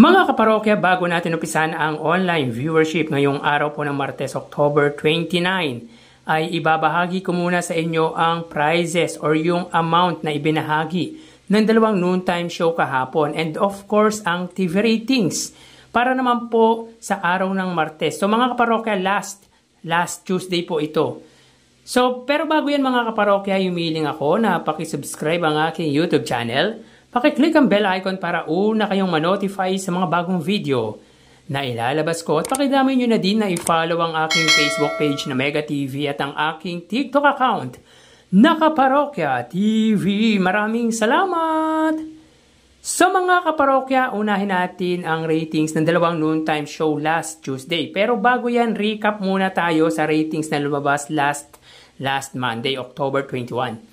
Mga kaparokya, bago natin umpisan ang online viewership ngayong araw po ng Martes, October 29, ay ibabahagi ko muna sa inyo ang prizes or yung amount na ibinahagi ng dalawang noontime show kahapon and of course ang TV ratings para naman po sa araw ng Martes. So mga kaparokya, last, last Tuesday po ito. So, pero bago yan mga kaparokya, humiling ako na pakisubscribe ang aking YouTube channel Pakiclick ang bell icon para una kayong manotify sa mga bagong video na ilalabas ko at pakidamay nyo na din na i-follow ang aking Facebook page na Mega TV at ang aking TikTok account na Kaparokya TV. Maraming salamat! Sa mga kaparokya, unahin natin ang ratings ng dalawang noontime show last Tuesday. Pero bago yan, recap muna tayo sa ratings na lumabas last last Monday, October 21.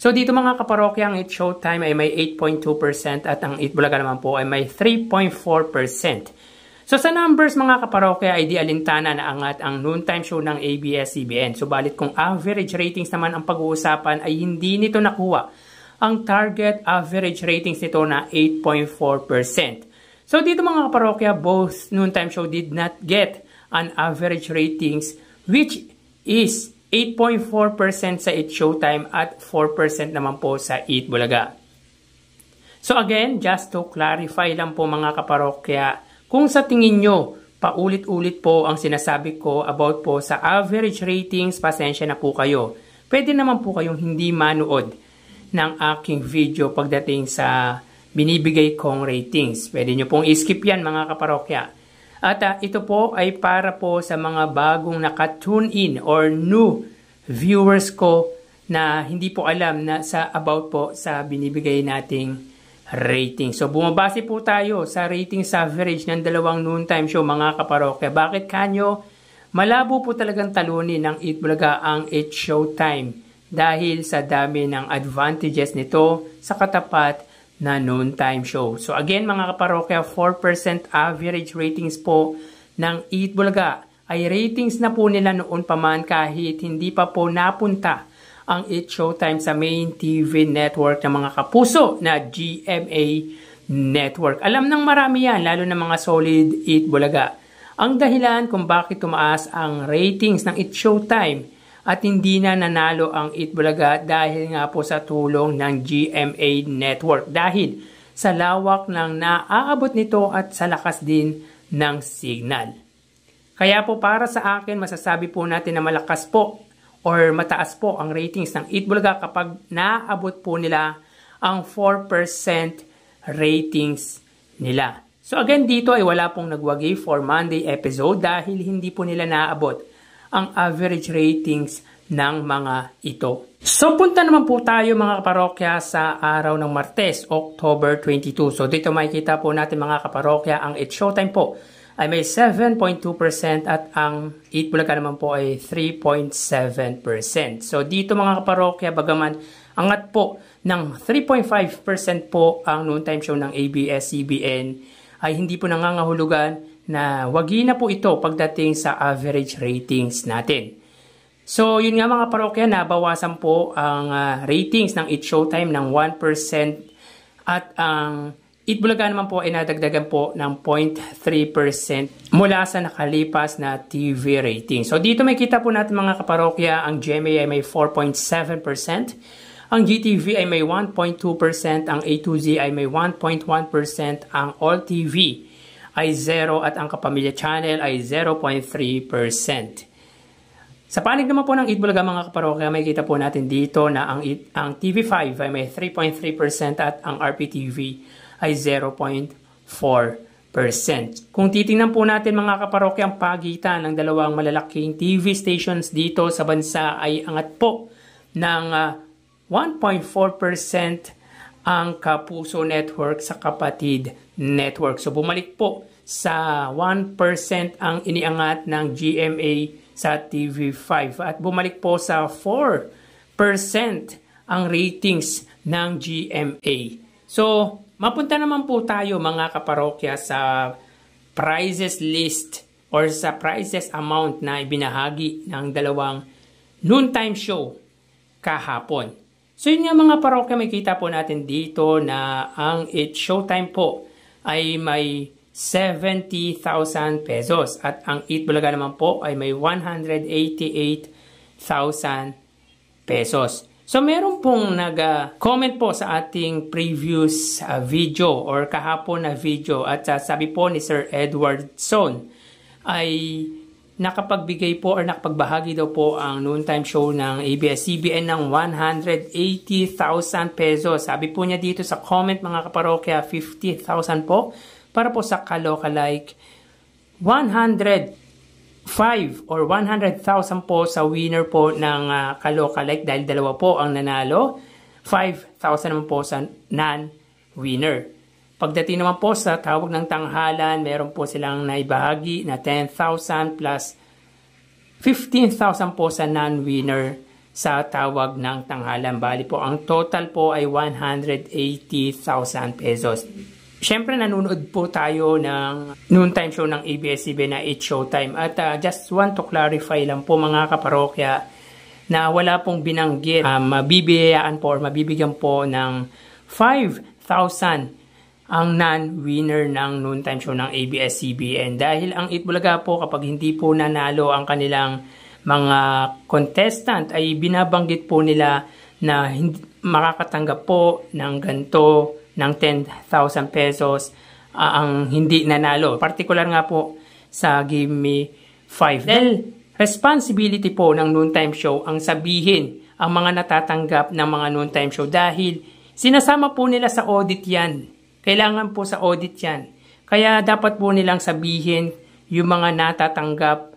So dito mga kaparokya, ang It Showtime ay may 8.2% at ang It Bulaga naman po ay may 3.4%. So sa numbers mga kaparokya ay di alintana na angat ang noontime show ng ABS-CBN. Subalit kung average ratings naman ang pag-uusapan ay hindi nito nakuha. Ang target average ratings nito na 8.4%. So dito mga kaparokya, both noontime show did not get an average ratings which is 8.4% sa It Showtime at 4% naman po sa Eat Bulaga. So again, just to clarify lang po mga kaparokya, kung sa tingin nyo, paulit-ulit po ang sinasabi ko about po sa average ratings, pasensya na po kayo. Pwede naman po kayong hindi manood ng aking video pagdating sa binibigay kong ratings. Pwede nyo pong iskip yan mga kaparokya. At uh, ito po ay para po sa mga bagong naka-tune in or new viewers ko na hindi po alam na sa about po sa binibigay nating rating. So bumabase po tayo sa rating average ng dalawang noontime show mga kaparokya. Bakit kanyo? Malabo po talagang talunin ng Itbulaga ang 8 show time dahil sa dami ng advantages nito sa katapat na noontime show. So again mga kaparokya, 4% average ratings po ng Eat Bulaga ay ratings na po nila noon pa man kahit hindi pa po napunta ang It Showtime sa main TV network ng mga kapuso na GMA Network. Alam ng marami yan, lalo na mga solid Eat Bulaga. Ang dahilan kung bakit tumaas ang ratings ng It Showtime at hindi na nanalo ang Itbulaga dahil nga po sa tulong ng GMA Network dahil sa lawak ng naaabot nito at sa lakas din ng signal. Kaya po para sa akin masasabi po natin na malakas po or mataas po ang ratings ng Itbulaga kapag naabot po nila ang 4% ratings nila. So again dito ay wala pong nagwagi for Monday episode dahil hindi po nila naabot ang average ratings ng mga ito. So punta naman po tayo mga kaparokya sa araw ng Martes, October 22. So dito makikita po natin mga kaparokya ang It's Showtime po ay may 7.2% at ang 8 Bulacan naman po ay 3.7%. So dito mga kaparokya bagaman angat po ng 3.5% po ang noontime show ng ABS-CBN ay hindi po nangangahulugan na wagi na po ito pagdating sa average ratings natin. So yun nga mga parokya, nabawasan po ang uh, ratings ng It Showtime ng 1% at ang um, It Bulaga naman po ay nadagdagan po ng 0.3% mula sa nakalipas na TV rating. So dito may kita po natin mga kaparokya, ang GMA ay may 4.7%, ang GTV ay may 1.2%, ang A2Z ay may 1.1%, ang All TV ay 0 at ang Kapamilya Channel ay 0.3%. Sa panig naman po ng Itbulaga mga kaparokya, may kita po natin dito na ang, ang TV5 ay may 3.3% at ang RPTV ay 0.4%. Kung titingnan po natin mga kaparokya ang pagitan ng dalawang malalaking TV stations dito sa bansa ay angat po ng uh, ah, 1.4% ang Kapuso Network sa Kapatid Network. So bumalik po sa 1% ang iniangat ng GMA sa TV5 at bumalik po sa 4% ang ratings ng GMA. So mapunta naman po tayo mga kaparokya sa prizes list or sa prizes amount na ibinahagi ng dalawang noontime show kahapon. So yun nga mga parokya, makita po natin dito na ang it showtime po ay may 70,000 pesos at ang it bulaga naman po ay may 188,000 pesos. So meron pong nag-comment po sa ating previous uh, video or kahapon na video at uh, sabi po ni Sir Edward Son ay nakapagbigay po or nakapagbahagi daw po ang noontime show ng ABS-CBN ng 180,000 pesos. Sabi po niya dito sa comment mga kaparokya, 50,000 po para po sa kalokalike. 105 or 100,000 po sa winner po ng uh, ah, kalokalike dahil dalawa po ang nanalo. 5,000 naman po sa non-winner. Pagdating naman po sa tawag ng tanghalan, meron po silang naibahagi na 10,000 plus 15,000 po sa non-winner sa tawag ng tanghalan. Bali po, ang total po ay 180,000 pesos. Siyempre, nanonood po tayo ng noontime show ng ABS-CBN na 8 Showtime. At uh, just want to clarify lang po mga kaparokya na wala pong binanggit uh, mabibiyayaan po or mabibigyan po ng 5,000 ang non-winner ng noontime show ng ABS-CBN dahil ang Itbulaga po kapag hindi po nanalo ang kanilang mga contestant ay binabanggit po nila na hindi, makakatanggap po ng ganto ng 10,000 pesos uh, ang hindi nanalo. Partikular nga po sa Give Me 5. Dahil responsibility po ng noontime show ang sabihin ang mga natatanggap ng mga noontime show dahil sinasama po nila sa audit yan kailangan po sa audit yan. Kaya dapat po nilang sabihin yung mga natatanggap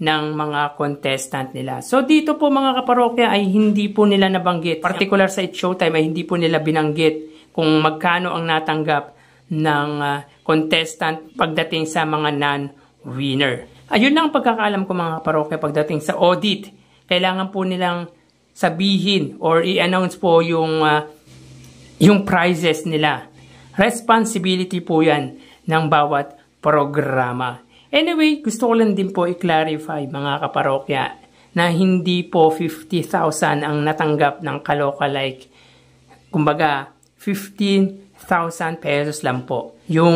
ng mga contestant nila. So dito po mga kaparokya ay hindi po nila nabanggit. Particular sa It Showtime ay hindi po nila binanggit kung magkano ang natanggap ng uh, contestant pagdating sa mga non-winner. Ayun lang ang pagkakaalam ko mga kaparokya pagdating sa audit. Kailangan po nilang sabihin or i-announce po yung uh, yung prizes nila Responsibility po yan ng bawat programa. Anyway, gusto ko lang din po i-clarify mga kaparokya na hindi po 50,000 ang natanggap ng Kalokalike. Kumbaga, 15,000 pesos lang po. Yung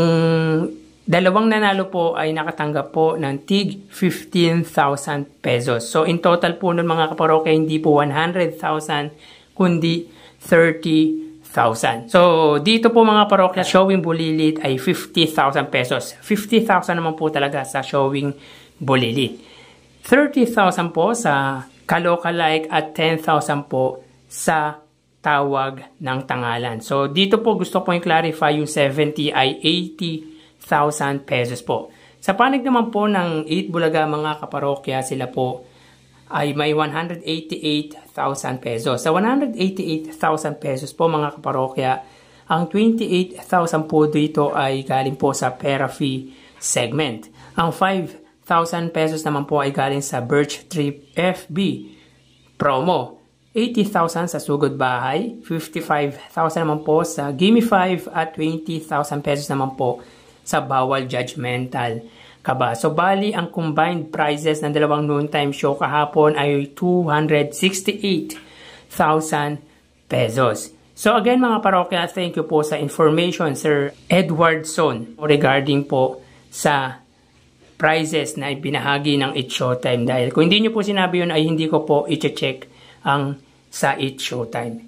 dalawang nanalo po ay nakatanggap po ng TIG 15,000 pesos. So in total po ng mga kaparokya hindi po 100,000 kundi 30,000. 50,000. So, dito po mga parokya, showing bulilit ay 50,000 pesos. 50,000 naman po talaga sa showing bulilit. 30,000 po sa kalokalike at 10,000 po sa tawag ng tangalan. So, dito po gusto ko i-clarify yung 70 ay 80,000 pesos po. Sa panig naman po ng 8 Bulaga mga kaparokya, sila po ay may 188,000 pesos. Sa 188,000 pesos po mga kaparokya, ang 28,000 po dito ay galing po sa pera fee segment. Ang 5,000 pesos naman po ay galing sa Birch Trip FB promo. 80,000 sa sugod bahay, 55,000 naman po sa Gimme 5 at 20,000 pesos naman po sa bawal judgmental kaba. So bali ang combined prices ng dalawang noontime show kahapon ay 268,000 pesos. So again mga parokya, thank you po sa information Sir Edwardson regarding po sa prizes na ibinahagi ng It Showtime dahil kung hindi nyo po sinabi yun ay hindi ko po i-check ang sa It Showtime.